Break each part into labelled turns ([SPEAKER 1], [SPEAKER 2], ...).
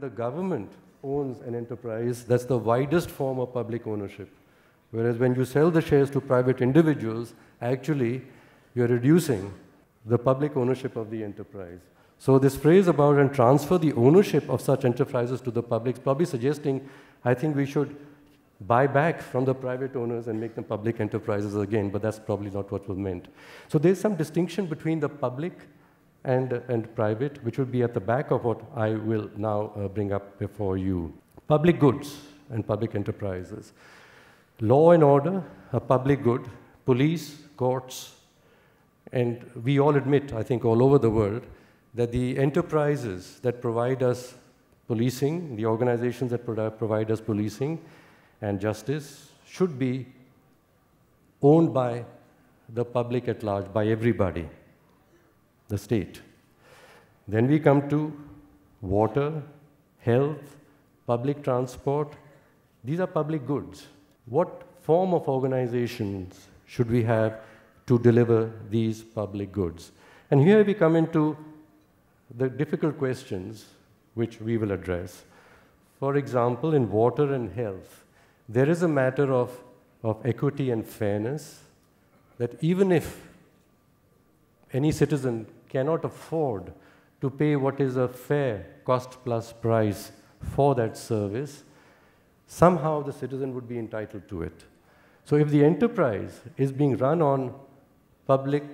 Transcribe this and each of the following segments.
[SPEAKER 1] the government owns an enterprise, that's the widest form of public ownership. Whereas when you sell the shares to private individuals, actually you're reducing the public ownership of the enterprise. So this phrase about and transfer the ownership of such enterprises to the public is probably suggesting I think we should buy back from the private owners and make them public enterprises again, but that's probably not what was meant. So there's some distinction between the public and, and private, which will be at the back of what I will now uh, bring up before you. Public goods and public enterprises. Law and order, a public good, police, courts, and we all admit, I think all over the world, that the enterprises that provide us policing, the organizations that provide us policing and justice should be owned by the public at large, by everybody the state. Then we come to water, health, public transport. These are public goods. What form of organizations should we have to deliver these public goods? And here we come into the difficult questions which we will address. For example, in water and health, there is a matter of, of equity and fairness that even if any citizen cannot afford to pay what is a fair cost plus price for that service, somehow the citizen would be entitled to it. So if the enterprise is being run on public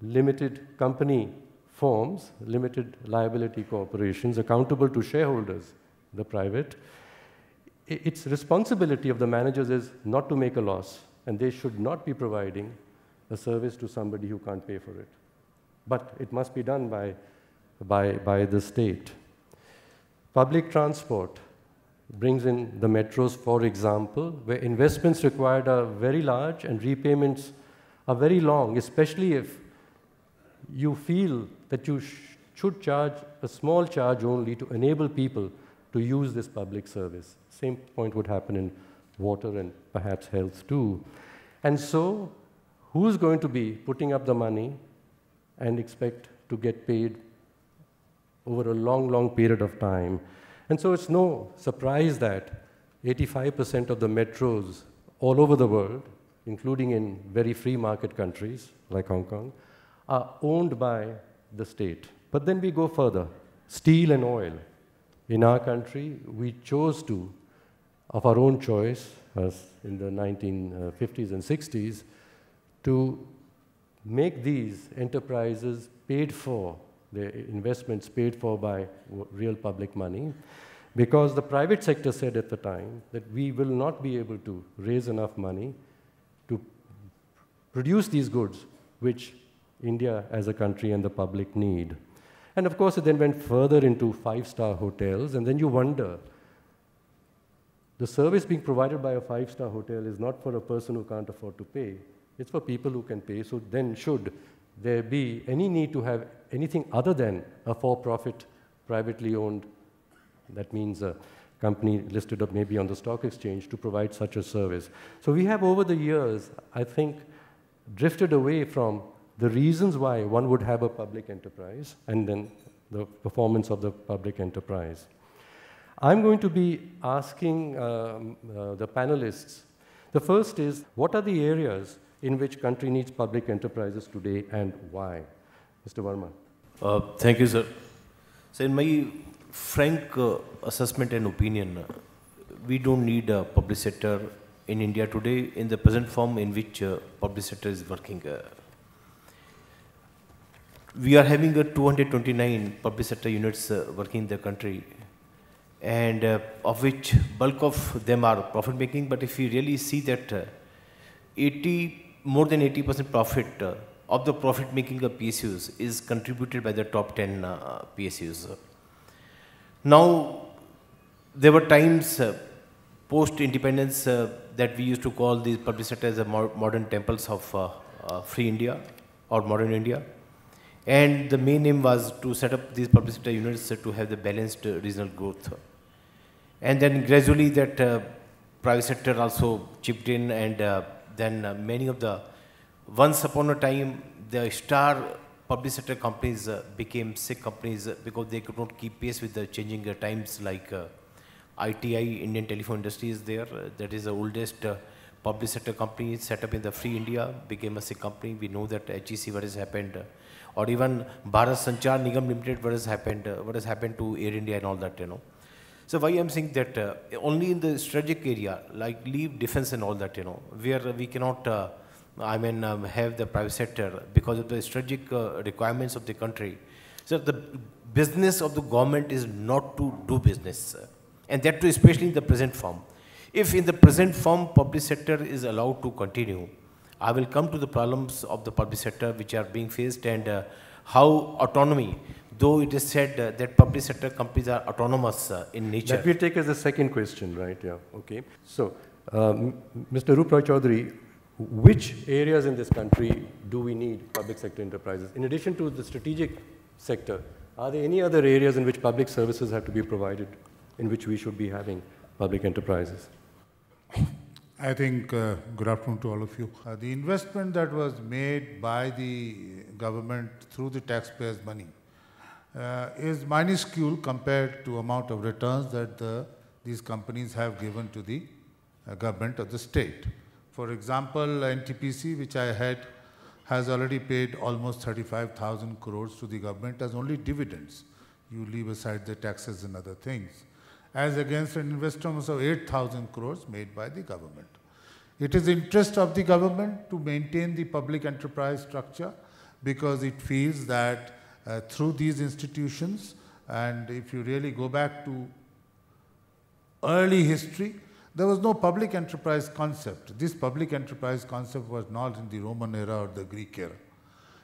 [SPEAKER 1] limited company forms, limited liability corporations accountable to shareholders, the private, its responsibility of the managers is not to make a loss, and they should not be providing a service to somebody who can't pay for it but it must be done by, by, by the state. Public transport brings in the metros, for example, where investments required are very large and repayments are very long, especially if you feel that you sh should charge a small charge only to enable people to use this public service. Same point would happen in water and perhaps health too. And so, who's going to be putting up the money and expect to get paid over a long, long period of time. And so it's no surprise that 85% of the metros all over the world, including in very free market countries like Hong Kong, are owned by the state. But then we go further steel and oil. In our country, we chose to, of our own choice, as in the 1950s and 60s, to make these enterprises paid for, the investments paid for by real public money, because the private sector said at the time that we will not be able to raise enough money to produce these goods which India as a country and the public need. And of course, it then went further into five star hotels, and then you wonder the service being provided by a five star hotel is not for a person who can't afford to pay, it's for people who can pay. So then should there be any need to have anything other than a for-profit, privately owned, that means a company listed up maybe on the stock exchange to provide such a service. So we have over the years, I think, drifted away from the reasons why one would have a public enterprise and then the performance of the public enterprise. I'm going to be asking um, uh, the panelists. The first is, what are the areas in which country needs public enterprises today and why? Mr. Verma.
[SPEAKER 2] Uh, thank you, sir. So in my frank uh, assessment and opinion, uh, we don't need a public sector in India today in the present form in which uh, public sector is working. Uh. we are having uh, 229 public sector units working in the country and of which bulk of them are profit making but if we really see that 80 more than 80% profit uh, of the profit making of PSUs is contributed by the top 10 uh, PSUs. Now, there were times uh, post-independence uh, that we used to call these public sector as the modern temples of uh, free India or modern India. And the main aim was to set up these public sector units to have the balanced regional growth. And then gradually that private sector also chipped in and than uh, many of the once upon a time the star public sector companies uh, became sick companies uh, because they could not keep pace with the changing uh, times like ITI uh, Indian telephone industry is there that is the oldest public sector company set up in the free India became a sick company we know that HEC what has happened or even Bharat Sanchar Nigam Limited what has happened what has happened to Air India and all that you know so why I'm saying that uh, only in the strategic area, like leave defense and all that, you know, where we cannot, uh, I mean, um, have the private sector because of the strategic uh, requirements of the country. So the business of the government is not to do business. And that too, especially in the present form. If in the present form, public sector is allowed to continue, I will come to the problems of the public sector which are being faced and uh, how autonomy though it is said uh, that public sector companies are autonomous uh, in nature. That we
[SPEAKER 1] take as the second question, right? Yeah, okay. So, Mr. Rup Roy Chaudhary, which areas in this country do we need public sector enterprises? In addition to the strategic sector, are there any other areas in which public services have to be provided, in which we should be having public enterprises?
[SPEAKER 3] I think, uh, good afternoon to all of you. Uh, the investment that was made by the government through the taxpayers' money uh, is minuscule compared to amount of returns that the, these companies have given to the uh, government of the state. For example, NTPC, which I had, has already paid almost 35,000 crores to the government as only dividends. You leave aside the taxes and other things, as against an investment of 8,000 crores made by the government. It is interest of the government to maintain the public enterprise structure because it feels that uh, through these institutions. And if you really go back to early history, there was no public enterprise concept. This public enterprise concept was not in the Roman era or the Greek era.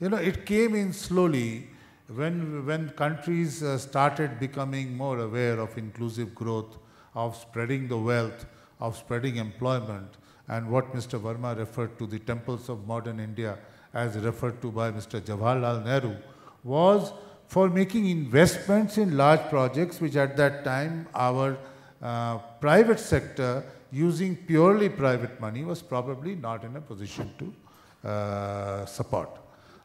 [SPEAKER 3] You know, it came in slowly when, when countries uh, started becoming more aware of inclusive growth, of spreading the wealth, of spreading employment, and what Mr. Verma referred to the temples of modern India as referred to by Mr. Jawaharlal Nehru, was for making investments in large projects, which at that time our uh, private sector using purely private money was probably not in a position to uh, support.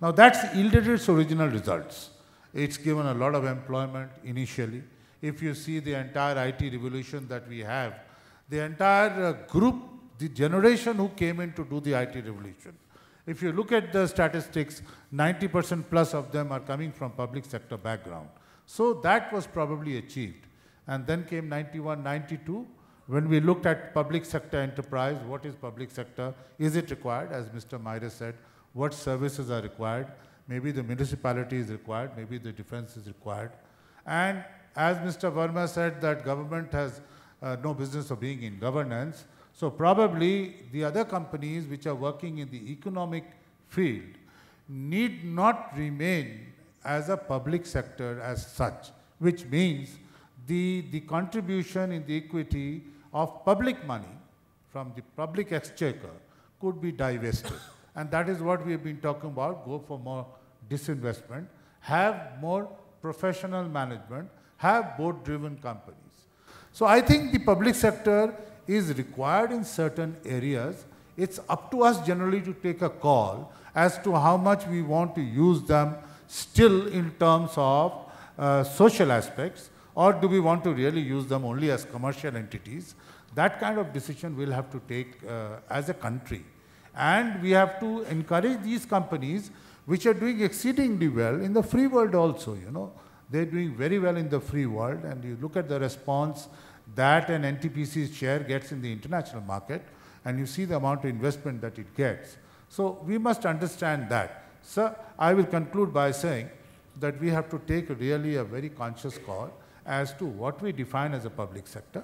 [SPEAKER 3] Now that's yielded its original results. It's given a lot of employment initially. If you see the entire IT revolution that we have, the entire uh, group, the generation who came in to do the IT revolution, if you look at the statistics, 90% plus of them are coming from public sector background. So that was probably achieved. And then came 91, 92, when we looked at public sector enterprise, what is public sector? Is it required? As Mr. Myra said, what services are required? Maybe the municipality is required, maybe the defense is required. And as Mr. Verma said, that government has uh, no business of being in governance. So probably the other companies which are working in the economic field need not remain as a public sector as such, which means the, the contribution in the equity of public money from the public exchequer could be divested. and that is what we have been talking about, go for more disinvestment, have more professional management, have board-driven companies. So I think the public sector is required in certain areas, it's up to us generally to take a call as to how much we want to use them still in terms of uh, social aspects or do we want to really use them only as commercial entities. That kind of decision we'll have to take uh, as a country. And we have to encourage these companies which are doing exceedingly well in the free world also, you know. They're doing very well in the free world and you look at the response that an NTPC share gets in the international market and you see the amount of investment that it gets. So we must understand that. So I will conclude by saying that we have to take really a very conscious call as to what we define as a public sector,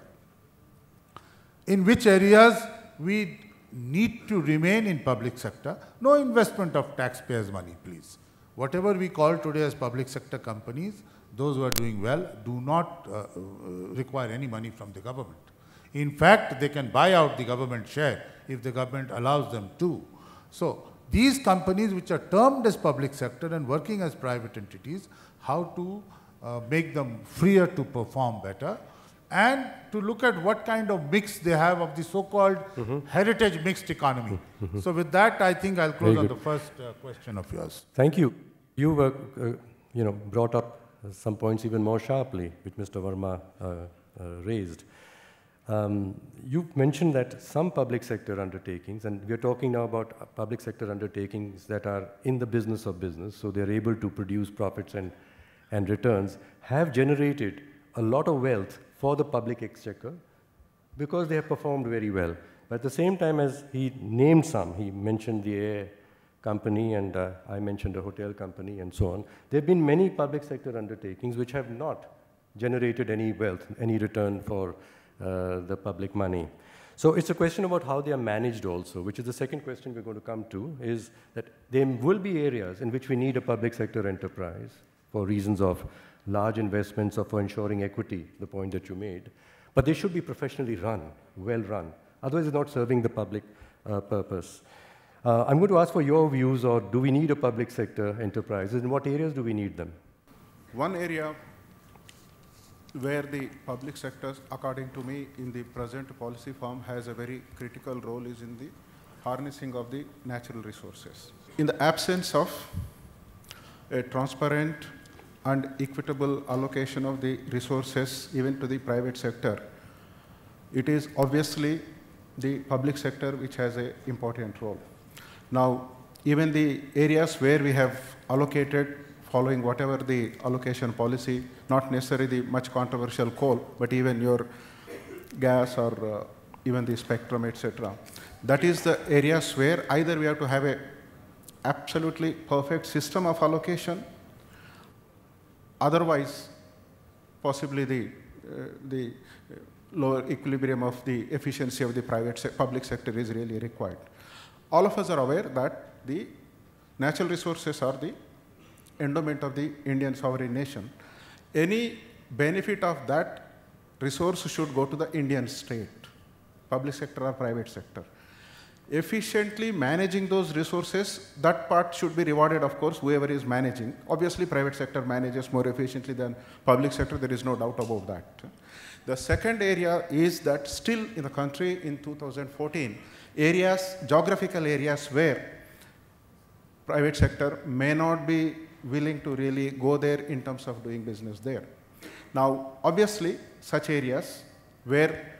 [SPEAKER 3] in which areas we need to remain in public sector, no investment of taxpayers' money, please. Whatever we call today as public sector companies, those who are doing well do not uh, uh, require any money from the government. In fact, they can buy out the government share if the government allows them to. So these companies which are termed as public sector and working as private entities, how to uh, make them freer to perform better and to look at what kind of mix they have of the so-called mm -hmm. heritage mixed economy. Mm-hmm. So with that, I think I'll close on the first uh, question of yours.
[SPEAKER 1] Thank you. You were, uh, you know, brought up some points even more sharply, which Mr. Verma uh, uh, raised. Um, you mentioned that some public sector undertakings, and we're talking now about public sector undertakings that are in the business of business, so they're able to produce profits and, and returns, have generated a lot of wealth for the public exchequer because they have performed very well. But at the same time as he named some, he mentioned the air company, and uh, I mentioned a hotel company, and so on. There have been many public sector undertakings which have not generated any wealth, any return for uh, the public money. So it's a question about how they are managed also, which is the second question we're going to come to, is that there will be areas in which we need a public sector enterprise for reasons of large investments or for ensuring equity, the point that you made. But they should be professionally run, well run. Otherwise, it's not serving the public uh, purpose. Uh, I'm going to ask for your views on do we need a public sector enterprise and what areas do we need them?
[SPEAKER 4] One area where the public sector, according to me, in the present policy form has a very critical role is in the harnessing of the natural resources. In the absence of a transparent and equitable allocation of the resources even to the private sector, it is obviously the public sector which has an important role. Now, even the areas where we have allocated following whatever the allocation policy, not necessarily the much controversial coal, but even your gas or uh, even the spectrum, etc. That is the areas where either we have to have a absolutely perfect system of allocation, otherwise possibly the, uh, the uh, lower equilibrium of the efficiency of the private se public sector is really required all of us are aware that the natural resources are the endowment of the Indian sovereign nation. Any benefit of that resource should go to the Indian state, public sector or private sector. Efficiently managing those resources, that part should be rewarded, of course, whoever is managing. Obviously, private sector manages more efficiently than public sector, there is no doubt about that. The second area is that still in the country in 2014, areas, geographical areas where private sector may not be willing to really go there in terms of doing business there. Now, obviously, such areas where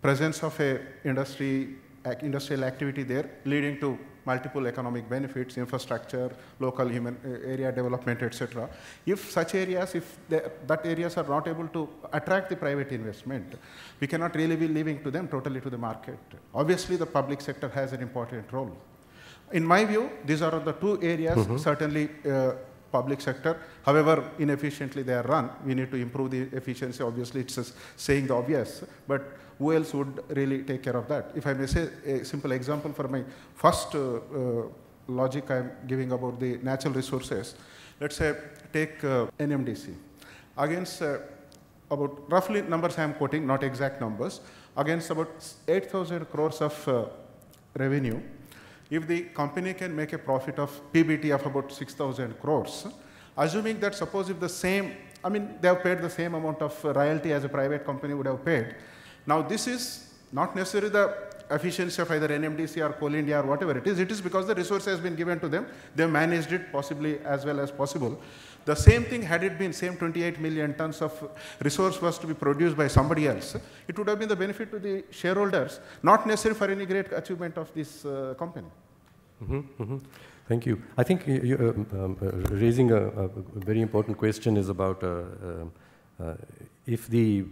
[SPEAKER 4] presence of a industry, ac industrial activity there leading to multiple economic benefits, infrastructure, local human eh, area development, etc. If such areas, if they, that areas are not able to attract the private investment, we cannot really be leaving to them totally to the market. Obviously, the public sector has an important role. In my view, these are the two areas mm -hmm. certainly uh, public sector. However inefficiently they are run, we need to improve the efficiency. Obviously, it's saying the obvious, but who else would really take care of that? If I may say a simple example for my first uh, uh, logic I'm giving about the natural resources, let's say take uh, NMDC. Against uh, about roughly numbers I'm quoting, not exact numbers, against about 8,000 crores of uh, revenue, if the company can make a profit of PBT of about 6,000 crores, assuming that suppose if the same, I mean, they have paid the same amount of royalty as a private company would have paid. Now, this is not necessarily the efficiency of either NMDC or Coal India or whatever it is, it is because the resource has been given to them. They managed it possibly as well as possible. The same thing had it been same 28 million tons of resource was to be produced by somebody else, it would have been the benefit to the shareholders, not necessary for any great achievement of this uh, company.
[SPEAKER 1] Mm -hmm, mm -hmm. Thank you. I think you, um, um uh, raising a, a, very important question is about uh, um, uh, if the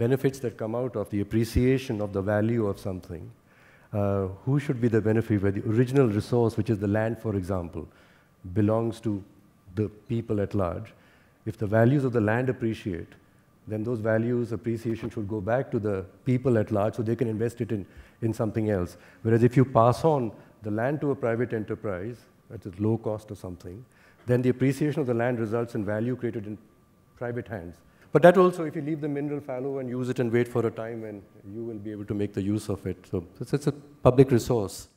[SPEAKER 1] benefits that come out of the appreciation of the value of something, uh, who should be the beneficiary? The original resource, which is the land, for example, belongs to the people at large. If the values of the land appreciate, then those values appreciation should go back to the people at large so they can invest it in, in something else. Whereas if you pass on the land to a private enterprise at a low cost or something, then the appreciation of the land results in value created in private hands but that also, if you leave the mineral fallow and use it and wait for a time, and you will be able to make the use of it. So it's, it's a public resource.